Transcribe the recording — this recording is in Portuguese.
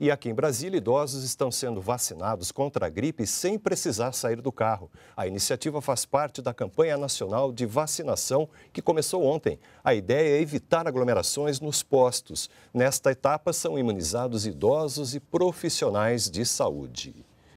E aqui em Brasília, idosos estão sendo vacinados contra a gripe sem precisar sair do carro. A iniciativa faz parte da campanha nacional de vacinação que começou ontem. A ideia é evitar aglomerações nos postos. Nesta etapa, são imunizados idosos e profissionais de saúde.